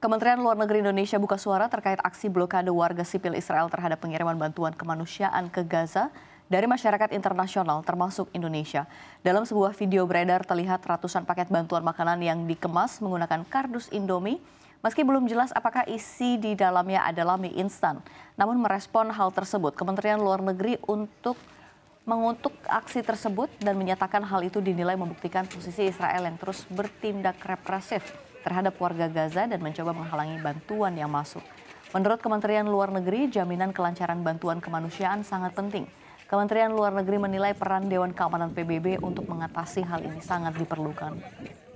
Kementerian Luar Negeri Indonesia buka suara terkait aksi blokade warga sipil Israel terhadap pengiriman bantuan kemanusiaan ke Gaza dari masyarakat internasional termasuk Indonesia. Dalam sebuah video beredar terlihat ratusan paket bantuan makanan yang dikemas menggunakan kardus Indomie Meski belum jelas apakah isi di dalamnya adalah mie instan, namun merespon hal tersebut, Kementerian Luar Negeri untuk mengutuk aksi tersebut dan menyatakan hal itu dinilai membuktikan posisi Israel yang terus bertindak represif terhadap warga Gaza dan mencoba menghalangi bantuan yang masuk. Menurut Kementerian Luar Negeri, jaminan kelancaran bantuan kemanusiaan sangat penting. Kementerian Luar Negeri menilai peran Dewan Keamanan PBB untuk mengatasi hal ini sangat diperlukan.